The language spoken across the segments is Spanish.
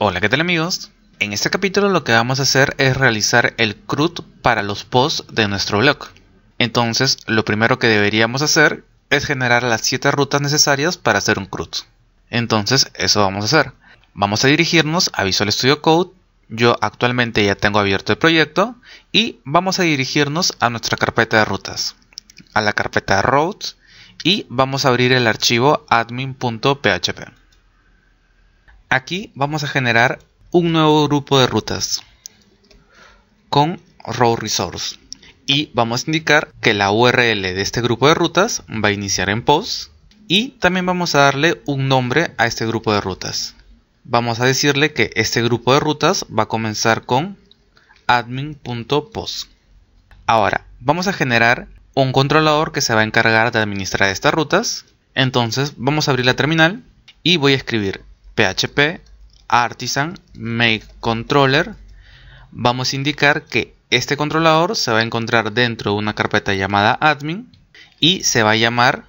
Hola, ¿qué tal amigos? En este capítulo lo que vamos a hacer es realizar el CRUD para los posts de nuestro blog. Entonces, lo primero que deberíamos hacer es generar las 7 rutas necesarias para hacer un CRUD. Entonces, eso vamos a hacer. Vamos a dirigirnos a Visual Studio Code. Yo actualmente ya tengo abierto el proyecto y vamos a dirigirnos a nuestra carpeta de rutas, a la carpeta routes y vamos a abrir el archivo admin.php. Aquí vamos a generar un nuevo grupo de rutas con row resource y vamos a indicar que la URL de este grupo de rutas va a iniciar en POS y también vamos a darle un nombre a este grupo de rutas. Vamos a decirle que este grupo de rutas va a comenzar con admin.post. Ahora, vamos a generar un controlador que se va a encargar de administrar estas rutas. Entonces, vamos a abrir la terminal y voy a escribir php artisan make controller vamos a indicar que este controlador se va a encontrar dentro de una carpeta llamada admin y se va a llamar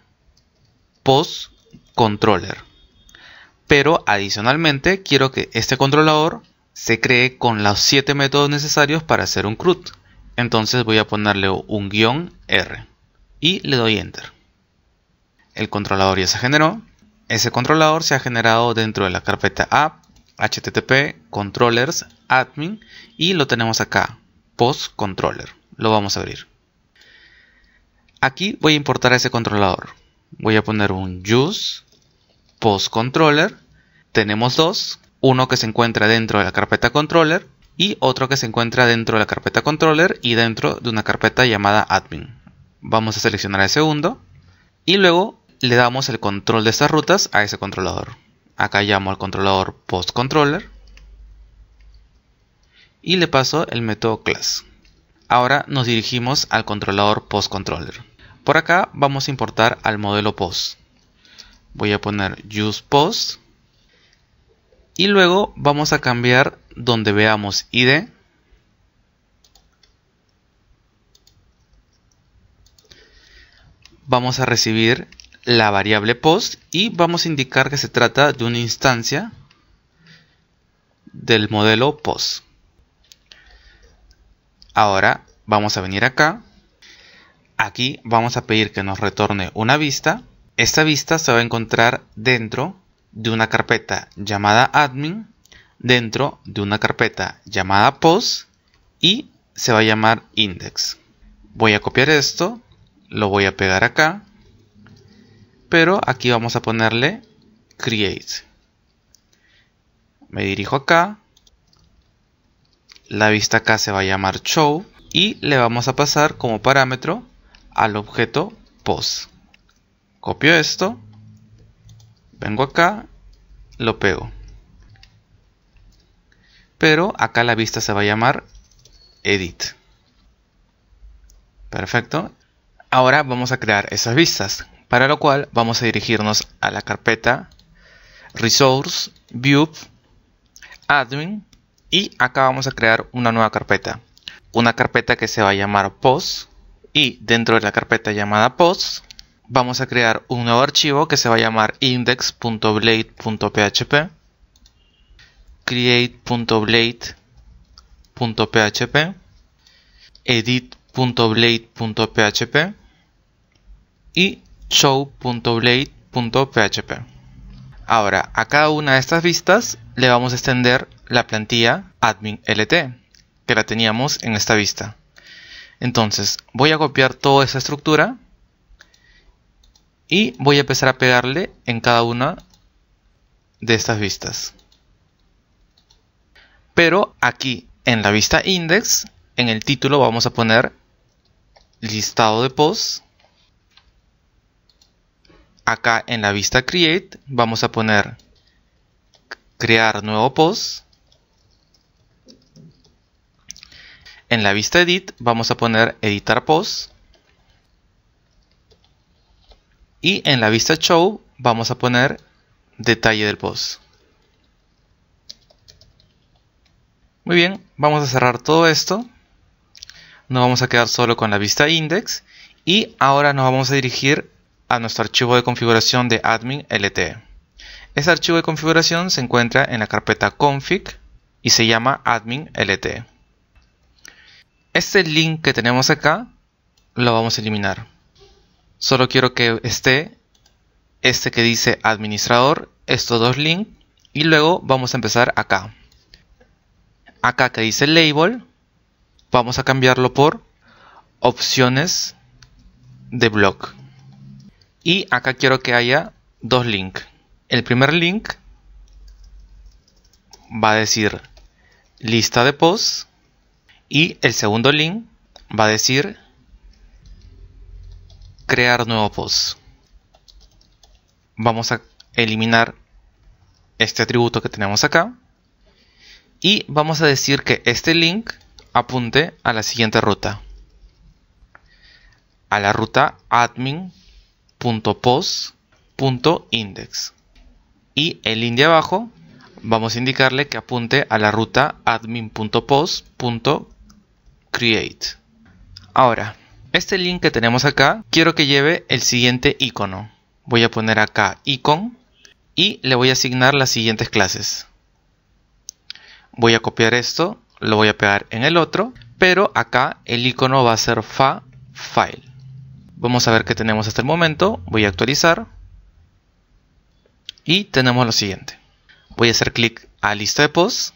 post controller pero adicionalmente quiero que este controlador se cree con los 7 métodos necesarios para hacer un CRUD entonces voy a ponerle un guión R y le doy enter el controlador ya se generó ese controlador se ha generado dentro de la carpeta app, http, controllers, admin y lo tenemos acá, post controller. Lo vamos a abrir. Aquí voy a importar ese controlador. Voy a poner un use post controller. Tenemos dos, uno que se encuentra dentro de la carpeta controller y otro que se encuentra dentro de la carpeta controller y dentro de una carpeta llamada admin. Vamos a seleccionar el segundo y luego le damos el control de estas rutas a ese controlador. Acá llamo al controlador postController y le paso el método class. Ahora nos dirigimos al controlador postController. Por acá vamos a importar al modelo post. Voy a poner usePost y luego vamos a cambiar donde veamos id vamos a recibir la variable post y vamos a indicar que se trata de una instancia del modelo post. Ahora vamos a venir acá. Aquí vamos a pedir que nos retorne una vista. Esta vista se va a encontrar dentro de una carpeta llamada admin, dentro de una carpeta llamada post y se va a llamar index. Voy a copiar esto, lo voy a pegar acá pero aquí vamos a ponerle create. Me dirijo acá. La vista acá se va a llamar show y le vamos a pasar como parámetro al objeto post. Copio esto, vengo acá, lo pego. Pero acá la vista se va a llamar edit. Perfecto. Ahora vamos a crear esas vistas para lo cual vamos a dirigirnos a la carpeta Resource, View, Admin y acá vamos a crear una nueva carpeta. Una carpeta que se va a llamar Post y dentro de la carpeta llamada Post vamos a crear un nuevo archivo que se va a llamar index.blade.php create.blade.php edit.blade.php y show.blade.php. Ahora, a cada una de estas vistas le vamos a extender la plantilla adminLT que la teníamos en esta vista. Entonces, voy a copiar toda esa estructura y voy a empezar a pegarle en cada una de estas vistas. Pero aquí en la vista index, en el título vamos a poner listado de posts acá en la vista create vamos a poner crear nuevo post en la vista edit vamos a poner editar post y en la vista show vamos a poner detalle del post muy bien vamos a cerrar todo esto nos vamos a quedar solo con la vista index y ahora nos vamos a dirigir a nuestro archivo de configuración de admin LTE. Este archivo de configuración se encuentra en la carpeta config y se llama admin LTE. Este link que tenemos acá lo vamos a eliminar. Solo quiero que esté este que dice administrador, estos dos links y luego vamos a empezar acá. Acá que dice label vamos a cambiarlo por opciones de blog. Y acá quiero que haya dos links. El primer link va a decir lista de posts y el segundo link va a decir crear nuevo post. Vamos a eliminar este atributo que tenemos acá y vamos a decir que este link apunte a la siguiente ruta a la ruta admin .index Y el link de abajo vamos a indicarle que apunte a la ruta .create Ahora, este link que tenemos acá, quiero que lleve el siguiente icono. Voy a poner acá icon y le voy a asignar las siguientes clases. Voy a copiar esto, lo voy a pegar en el otro, pero acá el icono va a ser fa file. Vamos a ver qué tenemos hasta el momento. Voy a actualizar. Y tenemos lo siguiente. Voy a hacer clic a lista de posts.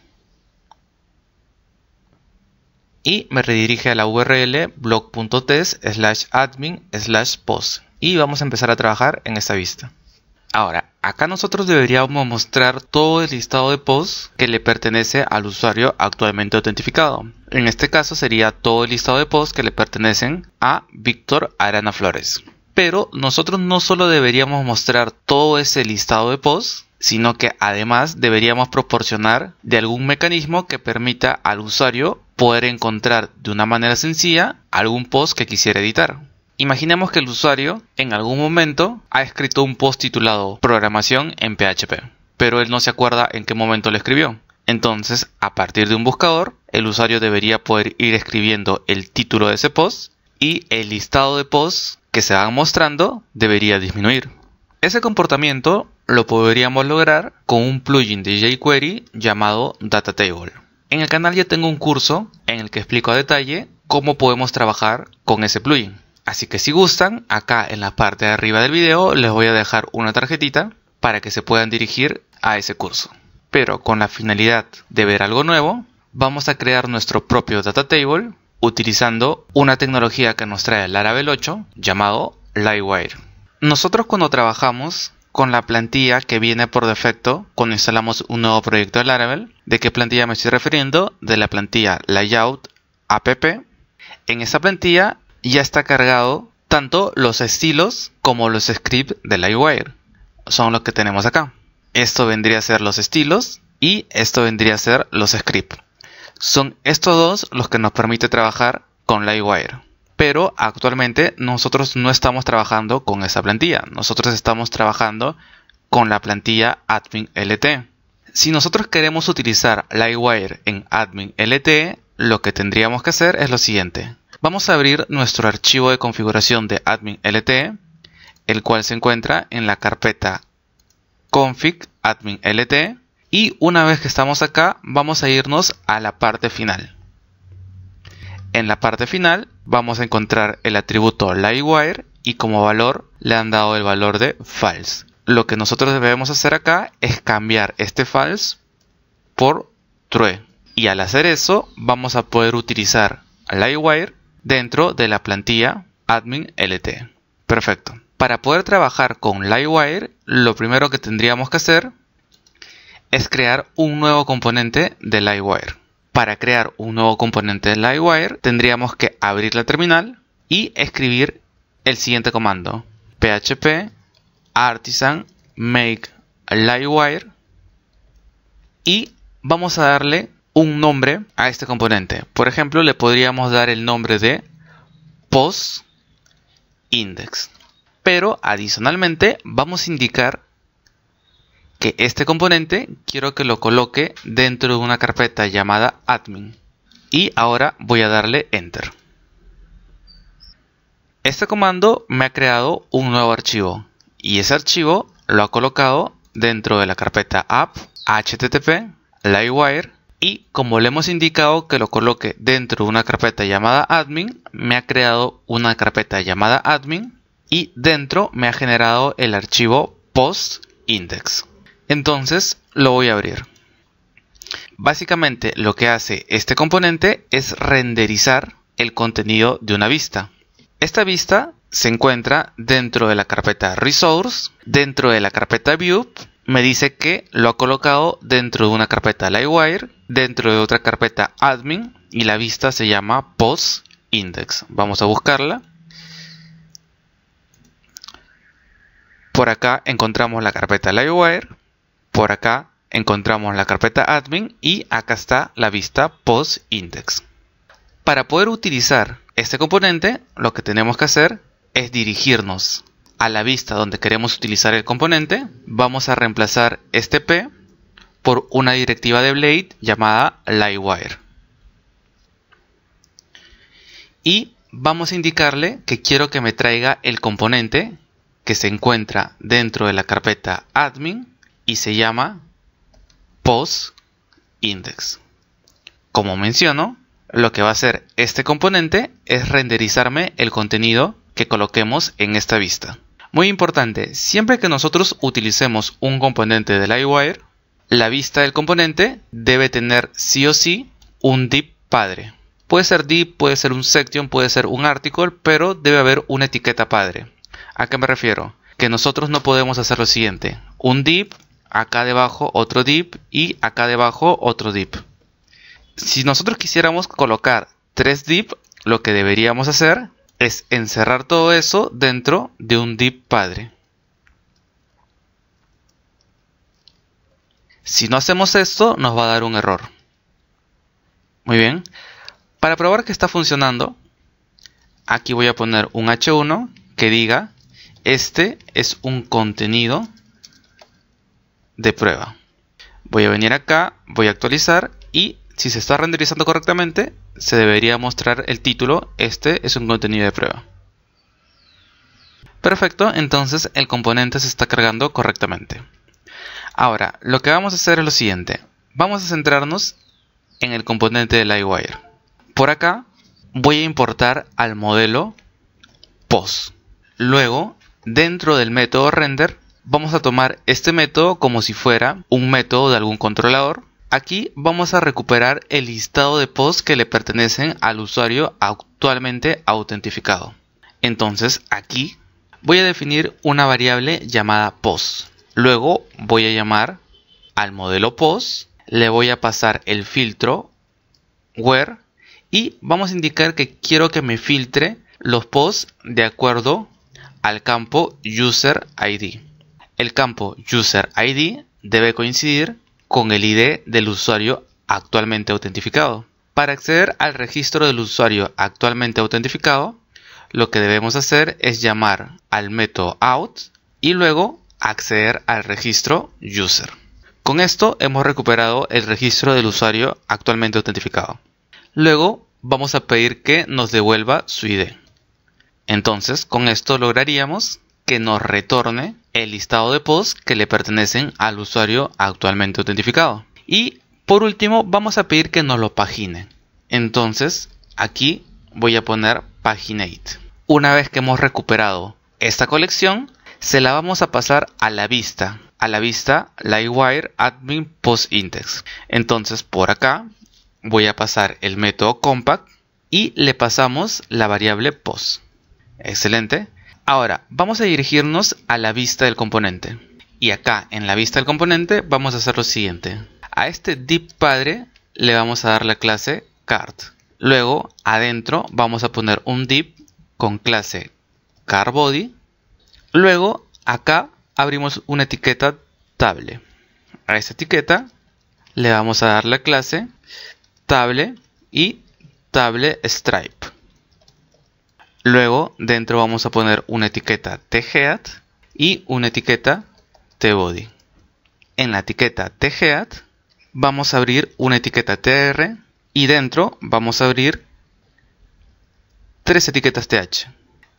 Y me redirige a la URL blog.test slash admin slash post. Y vamos a empezar a trabajar en esta vista. Ahora, acá nosotros deberíamos mostrar todo el listado de posts que le pertenece al usuario actualmente autentificado. En este caso sería todo el listado de posts que le pertenecen a Víctor Arana Flores. Pero nosotros no solo deberíamos mostrar todo ese listado de posts, sino que además deberíamos proporcionar de algún mecanismo que permita al usuario poder encontrar de una manera sencilla algún post que quisiera editar. Imaginemos que el usuario en algún momento ha escrito un post titulado Programación en PHP, pero él no se acuerda en qué momento lo escribió. Entonces, a partir de un buscador, el usuario debería poder ir escribiendo el título de ese post y el listado de posts que se van mostrando debería disminuir. Ese comportamiento lo podríamos lograr con un plugin de jQuery llamado DataTable. En el canal ya tengo un curso en el que explico a detalle cómo podemos trabajar con ese plugin. Así que si gustan, acá en la parte de arriba del video les voy a dejar una tarjetita para que se puedan dirigir a ese curso. Pero con la finalidad de ver algo nuevo, vamos a crear nuestro propio data table utilizando una tecnología que nos trae el Laravel 8 llamado Livewire. Nosotros cuando trabajamos con la plantilla que viene por defecto cuando instalamos un nuevo proyecto de Laravel, ¿de qué plantilla me estoy refiriendo? De la plantilla Layout app. En esa plantilla ya está cargado tanto los estilos como los scripts de Livewire. Son los que tenemos acá. Esto vendría a ser los estilos y esto vendría a ser los scripts. Son estos dos los que nos permite trabajar con Livewire. Pero actualmente nosotros no estamos trabajando con esa plantilla. Nosotros estamos trabajando con la plantilla admin Si nosotros queremos utilizar Livewire en admin lo que tendríamos que hacer es lo siguiente. Vamos a abrir nuestro archivo de configuración de admin el cual se encuentra en la carpeta config admin Y una vez que estamos acá, vamos a irnos a la parte final. En la parte final vamos a encontrar el atributo Livewire y como valor le han dado el valor de false. Lo que nosotros debemos hacer acá es cambiar este false por true. Y al hacer eso vamos a poder utilizar Livewire dentro de la plantilla admin LT. Perfecto. Para poder trabajar con Livewire, lo primero que tendríamos que hacer es crear un nuevo componente de Livewire. Para crear un nuevo componente de Livewire, tendríamos que abrir la terminal y escribir el siguiente comando: php artisan make livewire y vamos a darle un nombre a este componente. Por ejemplo, le podríamos dar el nombre de post index. Pero adicionalmente vamos a indicar que este componente quiero que lo coloque dentro de una carpeta llamada admin. Y ahora voy a darle enter. Este comando me ha creado un nuevo archivo y ese archivo lo ha colocado dentro de la carpeta app, http, livewire y como le hemos indicado que lo coloque dentro de una carpeta llamada admin, me ha creado una carpeta llamada admin y dentro me ha generado el archivo post index. Entonces lo voy a abrir. Básicamente lo que hace este componente es renderizar el contenido de una vista. Esta vista se encuentra dentro de la carpeta resource, dentro de la carpeta view me dice que lo ha colocado dentro de una carpeta Livewire, dentro de otra carpeta admin y la vista se llama post index. Vamos a buscarla. Por acá encontramos la carpeta Livewire, por acá encontramos la carpeta admin y acá está la vista post index. Para poder utilizar este componente, lo que tenemos que hacer es dirigirnos a la vista donde queremos utilizar el componente, vamos a reemplazar este P por una directiva de Blade llamada Lightwire. Y vamos a indicarle que quiero que me traiga el componente que se encuentra dentro de la carpeta admin y se llama post index. Como menciono, lo que va a hacer este componente es renderizarme el contenido que coloquemos en esta vista. Muy importante, siempre que nosotros utilicemos un componente del iWire, la vista del componente debe tener sí o sí un div padre. Puede ser div, puede ser un section, puede ser un article, pero debe haber una etiqueta padre. ¿A qué me refiero? Que nosotros no podemos hacer lo siguiente. Un div, acá debajo otro div y acá debajo otro div. Si nosotros quisiéramos colocar tres div, lo que deberíamos hacer es encerrar todo eso dentro de un div padre. Si no hacemos esto, nos va a dar un error. Muy bien. Para probar que está funcionando, aquí voy a poner un h1 que diga, este es un contenido de prueba. Voy a venir acá, voy a actualizar y si se está renderizando correctamente, se debería mostrar el título, este es un contenido de prueba. Perfecto, entonces el componente se está cargando correctamente. Ahora, lo que vamos a hacer es lo siguiente. Vamos a centrarnos en el componente de Livewire. Por acá voy a importar al modelo POS. Luego, dentro del método render, vamos a tomar este método como si fuera un método de algún controlador Aquí vamos a recuperar el listado de posts que le pertenecen al usuario actualmente autentificado. Entonces aquí voy a definir una variable llamada post. Luego voy a llamar al modelo post, le voy a pasar el filtro where y vamos a indicar que quiero que me filtre los posts de acuerdo al campo user ID. El campo user ID debe coincidir con el ID del usuario actualmente autentificado. Para acceder al registro del usuario actualmente autentificado, lo que debemos hacer es llamar al método out y luego acceder al registro user. Con esto hemos recuperado el registro del usuario actualmente autentificado. Luego vamos a pedir que nos devuelva su ID. Entonces, con esto lograríamos que nos retorne el listado de posts que le pertenecen al usuario actualmente autentificado. Y por último, vamos a pedir que nos lo pagine Entonces, aquí voy a poner paginate. Una vez que hemos recuperado esta colección, se la vamos a pasar a la vista, a la vista Livewire Admin Post Index. Entonces, por acá voy a pasar el método compact y le pasamos la variable post. Excelente. Ahora, vamos a dirigirnos a la vista del componente. Y acá, en la vista del componente, vamos a hacer lo siguiente. A este div padre le vamos a dar la clase card. Luego, adentro, vamos a poner un div con clase body. Luego, acá abrimos una etiqueta table. A esta etiqueta le vamos a dar la clase table y table stripe. Luego dentro vamos a poner una etiqueta tgeat y una etiqueta tbody. En la etiqueta tgeat vamos a abrir una etiqueta tr y dentro vamos a abrir tres etiquetas th.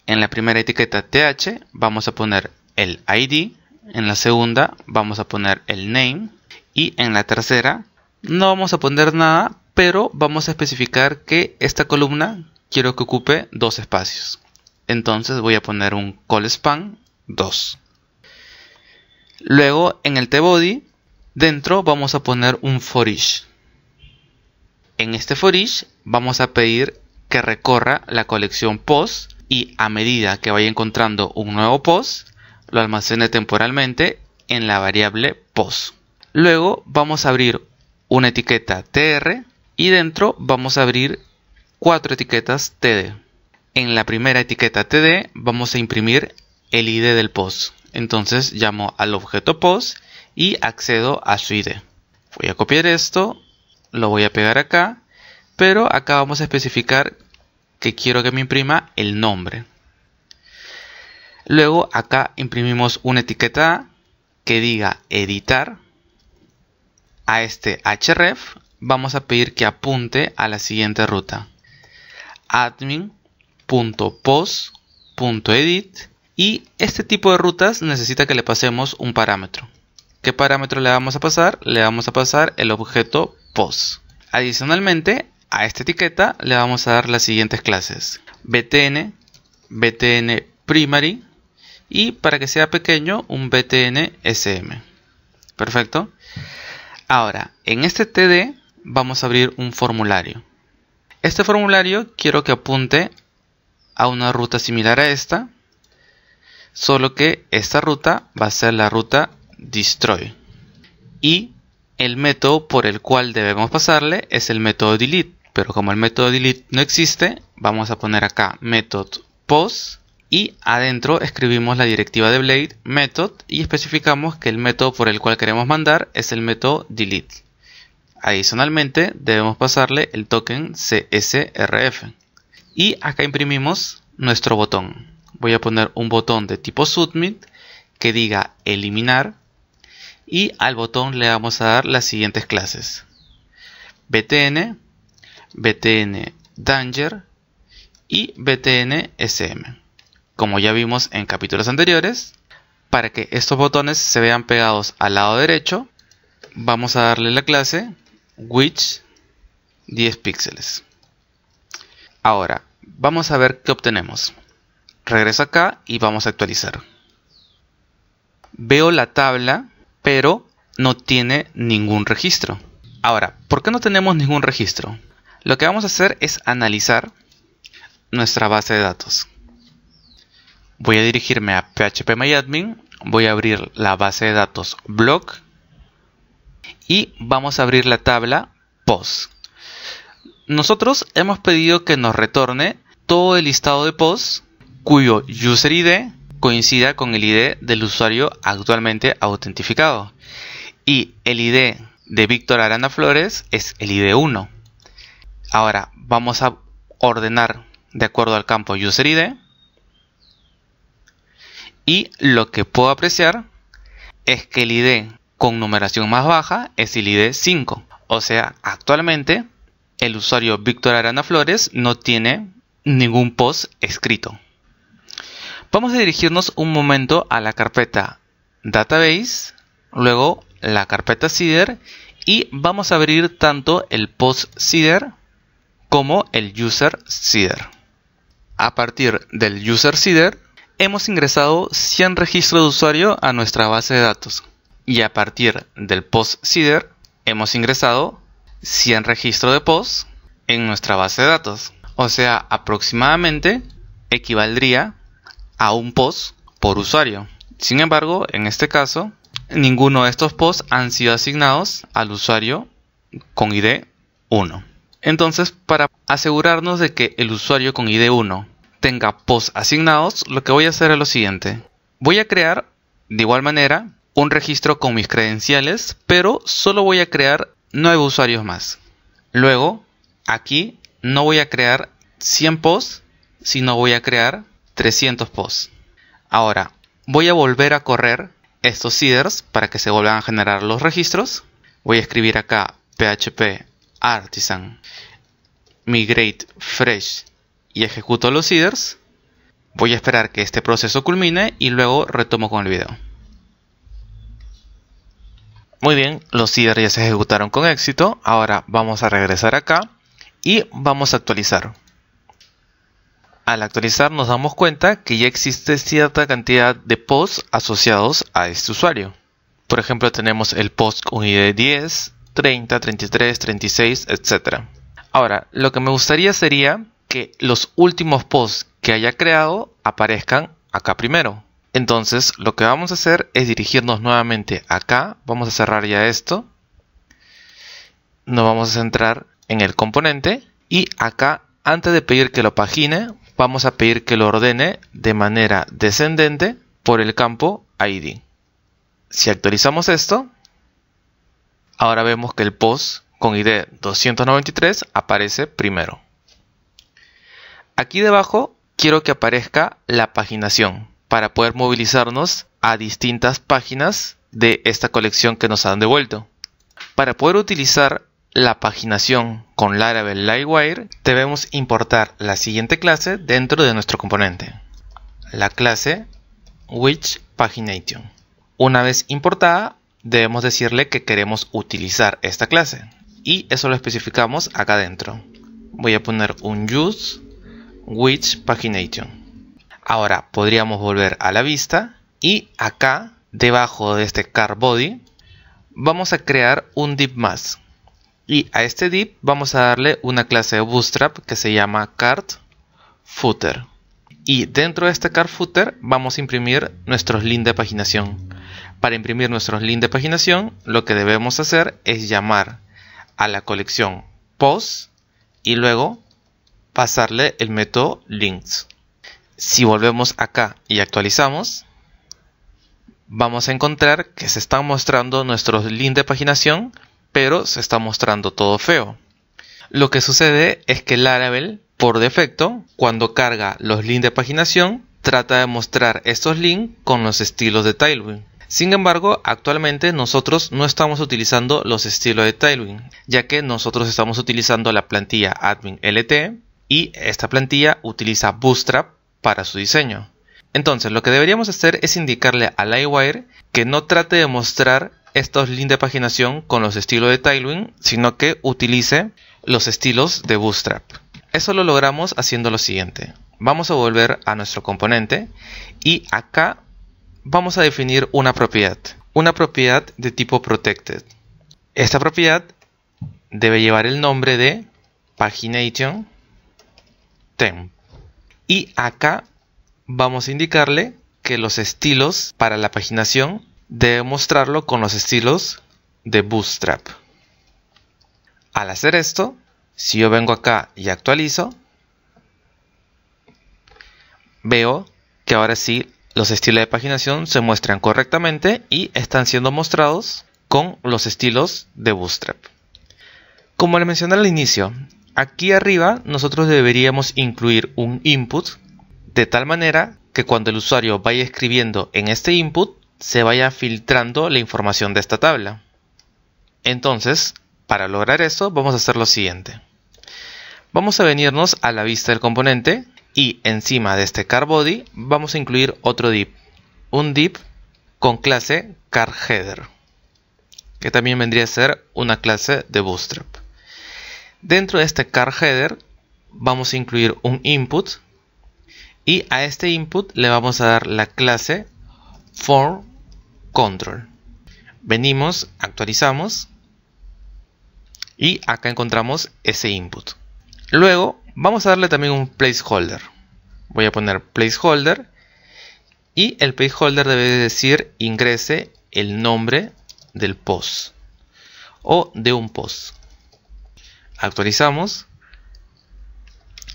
En la primera etiqueta th vamos a poner el id, en la segunda vamos a poner el name y en la tercera no vamos a poner nada, pero vamos a especificar que esta columna quiero que ocupe dos espacios. Entonces voy a poner un call span 2. Luego en el tbody dentro vamos a poner un for En este for vamos a pedir que recorra la colección post y a medida que vaya encontrando un nuevo post lo almacene temporalmente en la variable post. Luego vamos a abrir una etiqueta tr y dentro vamos a abrir cuatro etiquetas TD. En la primera etiqueta TD vamos a imprimir el ID del post. Entonces llamo al objeto post y accedo a su ID. Voy a copiar esto, lo voy a pegar acá, pero acá vamos a especificar que quiero que me imprima el nombre. Luego acá imprimimos una etiqueta que diga editar. A este href vamos a pedir que apunte a la siguiente ruta admin.pos.edit y este tipo de rutas necesita que le pasemos un parámetro. ¿Qué parámetro le vamos a pasar? Le vamos a pasar el objeto POS. Adicionalmente, a esta etiqueta le vamos a dar las siguientes clases. BTN, BTN Primary y para que sea pequeño un BTN SM. Perfecto. Ahora, en este TD vamos a abrir un formulario. Este formulario quiero que apunte a una ruta similar a esta, solo que esta ruta va a ser la ruta destroy. Y el método por el cual debemos pasarle es el método delete, pero como el método delete no existe, vamos a poner acá method post y adentro escribimos la directiva de blade method y especificamos que el método por el cual queremos mandar es el método delete. Adicionalmente debemos pasarle el token CSRF. Y acá imprimimos nuestro botón. Voy a poner un botón de tipo Submit que diga eliminar. Y al botón le vamos a dar las siguientes clases. BTN, BTN Danger y BTN SM. Como ya vimos en capítulos anteriores, para que estos botones se vean pegados al lado derecho, vamos a darle la clase which 10 píxeles. Ahora, vamos a ver qué obtenemos. Regreso acá y vamos a actualizar. Veo la tabla, pero no tiene ningún registro. Ahora, ¿por qué no tenemos ningún registro? Lo que vamos a hacer es analizar nuestra base de datos. Voy a dirigirme a phpMyAdmin voy a abrir la base de datos blog y vamos a abrir la tabla POS. Nosotros hemos pedido que nos retorne todo el listado de POS cuyo user ID coincida con el ID del usuario actualmente autentificado. Y el ID de Víctor Arana Flores es el ID 1. Ahora vamos a ordenar de acuerdo al campo UserID Y lo que puedo apreciar es que el ID con numeración más baja es el ID 5. O sea, actualmente el usuario Víctor Arana Flores no tiene ningún post escrito. Vamos a dirigirnos un momento a la carpeta Database, luego la carpeta CIDER y vamos a abrir tanto el post CIDER como el user CIDER. A partir del user CIDER hemos ingresado 100 registros de usuario a nuestra base de datos y a partir del post sider hemos ingresado 100 registros de post en nuestra base de datos. O sea, aproximadamente equivaldría a un post por usuario. Sin embargo, en este caso, ninguno de estos posts han sido asignados al usuario con ID 1. Entonces, para asegurarnos de que el usuario con ID 1 tenga posts asignados, lo que voy a hacer es lo siguiente. Voy a crear de igual manera un registro con mis credenciales, pero solo voy a crear 9 usuarios más. Luego, aquí no voy a crear 100 posts, sino voy a crear 300 posts. Ahora, voy a volver a correr estos seeders para que se vuelvan a generar los registros. Voy a escribir acá php artisan migrate fresh y ejecuto los seeders. Voy a esperar que este proceso culmine y luego retomo con el video. Muy bien, los CR ya se ejecutaron con éxito. Ahora vamos a regresar acá y vamos a actualizar. Al actualizar nos damos cuenta que ya existe cierta cantidad de posts asociados a este usuario. Por ejemplo, tenemos el post con ID 10, 30, 33, 36, etc. Ahora, lo que me gustaría sería que los últimos posts que haya creado aparezcan acá primero. Entonces lo que vamos a hacer es dirigirnos nuevamente acá, vamos a cerrar ya esto, nos vamos a centrar en el componente y acá antes de pedir que lo pagine vamos a pedir que lo ordene de manera descendente por el campo ID. Si actualizamos esto, ahora vemos que el post con ID 293 aparece primero. Aquí debajo quiero que aparezca la paginación para poder movilizarnos a distintas páginas de esta colección que nos han devuelto. Para poder utilizar la paginación con Laravel Lightwire, debemos importar la siguiente clase dentro de nuestro componente. La clase WhichPagination. Una vez importada, debemos decirle que queremos utilizar esta clase. Y eso lo especificamos acá dentro. Voy a poner un use WhichPagination. Ahora podríamos volver a la vista y acá debajo de este car body vamos a crear un div más y a este div vamos a darle una clase de bootstrap que se llama cart footer y dentro de este cart footer vamos a imprimir nuestros links de paginación para imprimir nuestros links de paginación lo que debemos hacer es llamar a la colección post y luego pasarle el método links si volvemos acá y actualizamos, vamos a encontrar que se están mostrando nuestros links de paginación, pero se está mostrando todo feo. Lo que sucede es que Laravel, por defecto, cuando carga los links de paginación, trata de mostrar estos links con los estilos de Tailwind. Sin embargo, actualmente nosotros no estamos utilizando los estilos de Tailwind, ya que nosotros estamos utilizando la plantilla admin y esta plantilla utiliza Bootstrap para su diseño. Entonces, lo que deberíamos hacer es indicarle a Lightwire que no trate de mostrar estos links de paginación con los estilos de Tailwind, sino que utilice los estilos de Bootstrap. Eso lo logramos haciendo lo siguiente. Vamos a volver a nuestro componente y acá vamos a definir una propiedad. Una propiedad de tipo protected. Esta propiedad debe llevar el nombre de pagination temp. Y acá vamos a indicarle que los estilos para la paginación debe mostrarlo con los estilos de Bootstrap. Al hacer esto, si yo vengo acá y actualizo, veo que ahora sí los estilos de paginación se muestran correctamente y están siendo mostrados con los estilos de Bootstrap. Como le mencioné al inicio, Aquí arriba nosotros deberíamos incluir un input de tal manera que cuando el usuario vaya escribiendo en este input se vaya filtrando la información de esta tabla. Entonces, para lograr eso vamos a hacer lo siguiente. Vamos a venirnos a la vista del componente y encima de este car body vamos a incluir otro div, un div con clase car header, que también vendría a ser una clase de bootstrap. Dentro de este car header vamos a incluir un input y a este input le vamos a dar la clase form control. Venimos, actualizamos y acá encontramos ese input. Luego vamos a darle también un placeholder. Voy a poner placeholder y el placeholder debe decir ingrese el nombre del post o de un post. Actualizamos.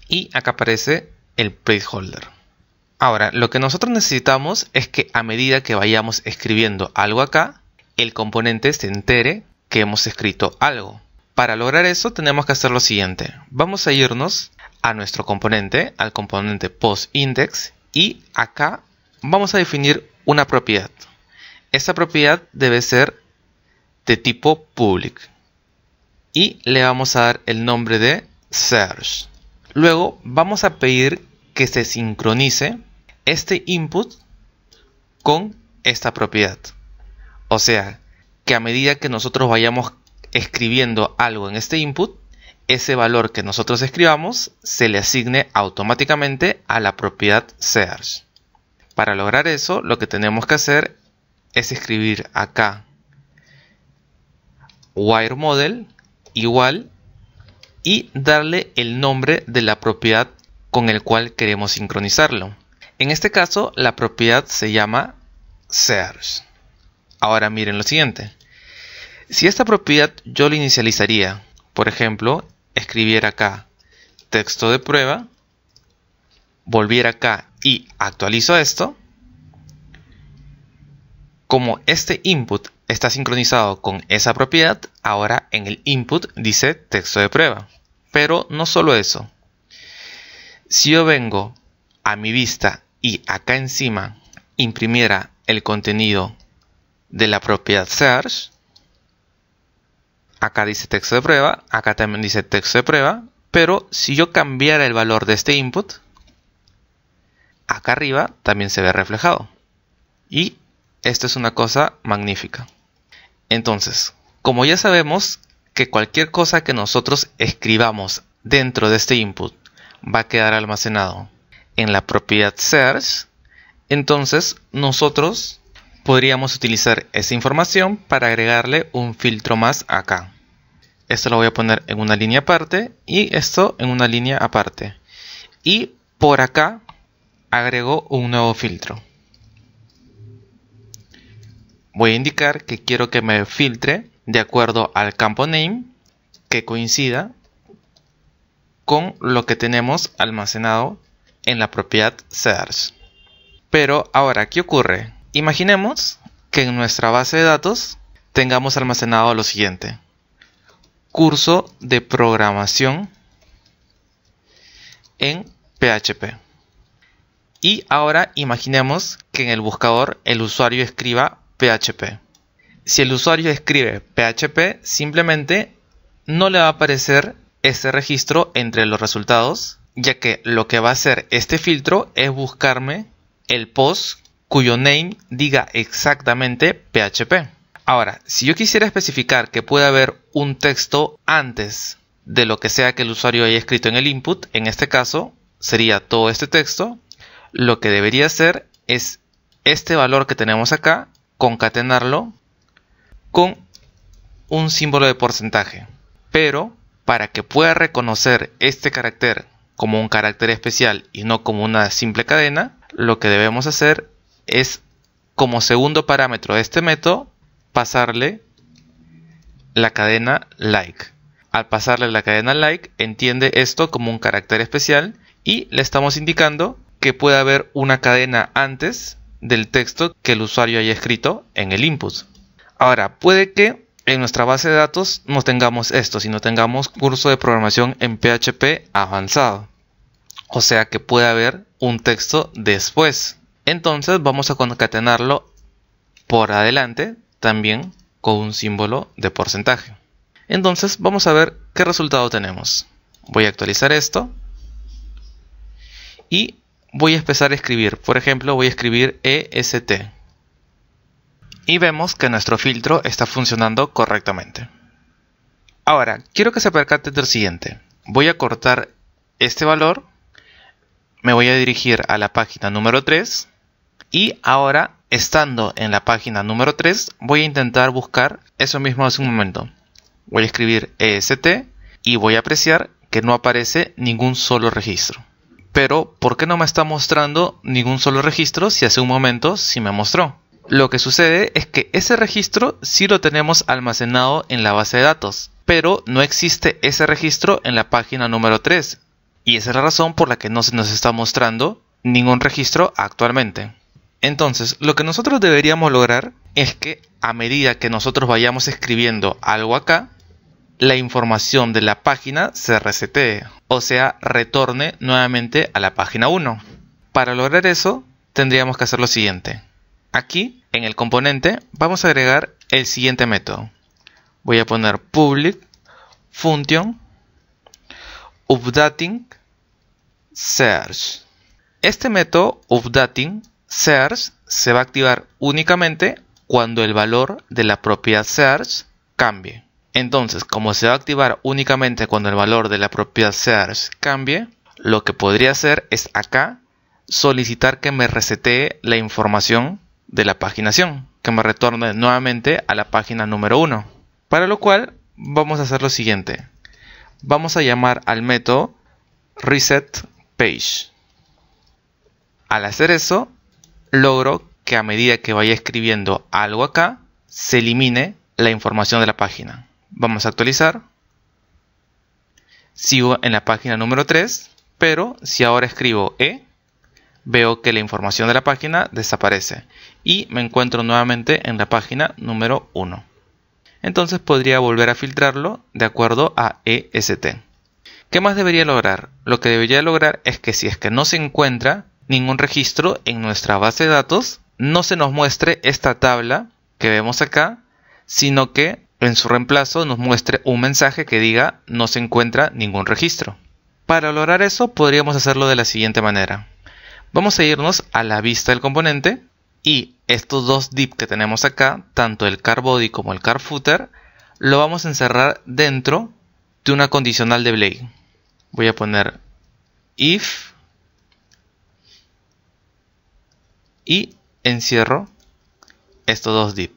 Y acá aparece el placeholder. Ahora, lo que nosotros necesitamos es que a medida que vayamos escribiendo algo acá, el componente se entere que hemos escrito algo. Para lograr eso tenemos que hacer lo siguiente. Vamos a irnos a nuestro componente, al componente post index y acá vamos a definir una propiedad. Esa propiedad debe ser de tipo public y le vamos a dar el nombre de Search. Luego vamos a pedir que se sincronice este input con esta propiedad. O sea, que a medida que nosotros vayamos escribiendo algo en este input, ese valor que nosotros escribamos se le asigne automáticamente a la propiedad search. Para lograr eso, lo que tenemos que hacer es escribir acá wire model igual y darle el nombre de la propiedad con el cual queremos sincronizarlo. En este caso la propiedad se llama search. Ahora miren lo siguiente. Si esta propiedad yo la inicializaría, por ejemplo, escribiera acá texto de prueba, volviera acá y actualizo esto, como este input está sincronizado con esa propiedad, ahora en el input dice texto de prueba. Pero no solo eso. Si yo vengo a mi vista y acá encima imprimiera el contenido de la propiedad search, acá dice texto de prueba, acá también dice texto de prueba, pero si yo cambiara el valor de este input, acá arriba también se ve reflejado. Y esto es una cosa magnífica. Entonces, como ya sabemos que cualquier cosa que nosotros escribamos dentro de este input va a quedar almacenado en la propiedad search, entonces nosotros podríamos utilizar esa información para agregarle un filtro más acá. Esto lo voy a poner en una línea aparte y esto en una línea aparte. Y por acá agrego un nuevo filtro voy a indicar que quiero que me filtre de acuerdo al campo name que coincida con lo que tenemos almacenado en la propiedad search. Pero ahora, ¿qué ocurre? Imaginemos que en nuestra base de datos tengamos almacenado lo siguiente. Curso de programación en PHP. Y ahora imaginemos que en el buscador el usuario escriba PHP. Si el usuario escribe PHP, simplemente no le va a aparecer ese registro entre los resultados, ya que lo que va a hacer este filtro es buscarme el post cuyo name diga exactamente PHP. Ahora, si yo quisiera especificar que puede haber un texto antes de lo que sea que el usuario haya escrito en el input, en este caso sería todo este texto, lo que debería hacer es este valor que tenemos acá, concatenarlo con un símbolo de porcentaje. Pero para que pueda reconocer este carácter como un carácter especial y no como una simple cadena, lo que debemos hacer es como segundo parámetro de este método pasarle la cadena like. Al pasarle la cadena like entiende esto como un carácter especial y le estamos indicando que puede haber una cadena antes del texto que el usuario haya escrito en el input. Ahora, puede que en nuestra base de datos no tengamos esto, sino tengamos curso de programación en PHP avanzado. O sea que puede haber un texto después. Entonces vamos a concatenarlo por adelante también con un símbolo de porcentaje. Entonces vamos a ver qué resultado tenemos. Voy a actualizar esto. Y voy a empezar a escribir. Por ejemplo, voy a escribir EST. Y vemos que nuestro filtro está funcionando correctamente. Ahora, quiero que se percate del siguiente. Voy a cortar este valor, me voy a dirigir a la página número 3 y ahora, estando en la página número 3, voy a intentar buscar eso mismo hace un momento. Voy a escribir EST y voy a apreciar que no aparece ningún solo registro. Pero, ¿por qué no me está mostrando ningún solo registro si hace un momento sí me mostró? Lo que sucede es que ese registro sí lo tenemos almacenado en la base de datos, pero no existe ese registro en la página número 3. Y esa es la razón por la que no se nos está mostrando ningún registro actualmente. Entonces, lo que nosotros deberíamos lograr es que a medida que nosotros vayamos escribiendo algo acá, la información de la página se resetee, o sea, retorne nuevamente a la página 1. Para lograr eso, tendríamos que hacer lo siguiente. Aquí, en el componente, vamos a agregar el siguiente método. Voy a poner public function updating search. Este método updating search se va a activar únicamente cuando el valor de la propiedad search cambie. Entonces, como se va a activar únicamente cuando el valor de la propiedad search cambie, lo que podría hacer es acá solicitar que me resetee la información de la paginación, que me retorne nuevamente a la página número 1. Para lo cual vamos a hacer lo siguiente. Vamos a llamar al método resetPage. Al hacer eso, logro que a medida que vaya escribiendo algo acá, se elimine la información de la página. Vamos a actualizar. Sigo en la página número 3, pero si ahora escribo E, veo que la información de la página desaparece y me encuentro nuevamente en la página número 1. Entonces podría volver a filtrarlo de acuerdo a EST. ¿Qué más debería lograr? Lo que debería lograr es que si es que no se encuentra ningún registro en nuestra base de datos, no se nos muestre esta tabla que vemos acá, sino que en su reemplazo nos muestre un mensaje que diga no se encuentra ningún registro. Para lograr eso podríamos hacerlo de la siguiente manera. Vamos a irnos a la vista del componente y estos dos DIP que tenemos acá, tanto el car body como el car footer, lo vamos a encerrar dentro de una condicional de blade. Voy a poner if y encierro estos dos DIP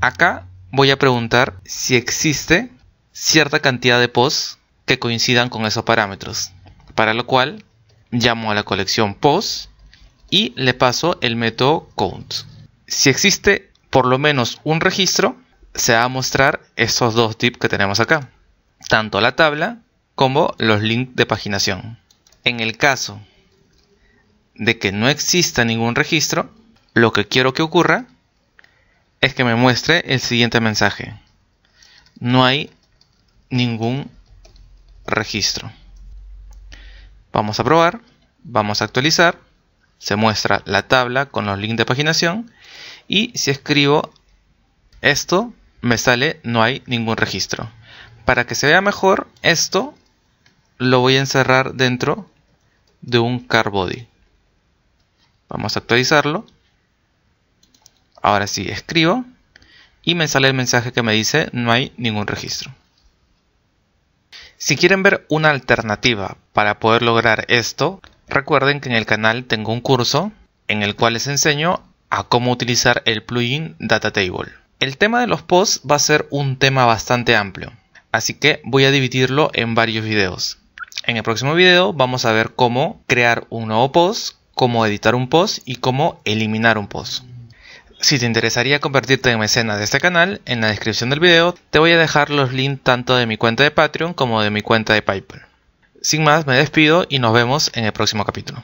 Acá voy a preguntar si existe cierta cantidad de posts que coincidan con esos parámetros. Para lo cual llamo a la colección post y le paso el método count. Si existe por lo menos un registro, se va a mostrar estos dos tips que tenemos acá. Tanto la tabla como los links de paginación. En el caso de que no exista ningún registro, lo que quiero que ocurra es que me muestre el siguiente mensaje. No hay ningún registro. Vamos a probar, vamos a actualizar, se muestra la tabla con los links de paginación y si escribo esto me sale no hay ningún registro. Para que se vea mejor esto lo voy a encerrar dentro de un car body. Vamos a actualizarlo Ahora sí, escribo y me sale el mensaje que me dice no hay ningún registro. Si quieren ver una alternativa para poder lograr esto, recuerden que en el canal tengo un curso en el cual les enseño a cómo utilizar el plugin DataTable. El tema de los posts va a ser un tema bastante amplio, así que voy a dividirlo en varios videos. En el próximo video vamos a ver cómo crear un nuevo post, cómo editar un post y cómo eliminar un post. Si te interesaría convertirte en mecenas de este canal, en la descripción del video te voy a dejar los links tanto de mi cuenta de Patreon como de mi cuenta de Paypal. Sin más, me despido y nos vemos en el próximo capítulo.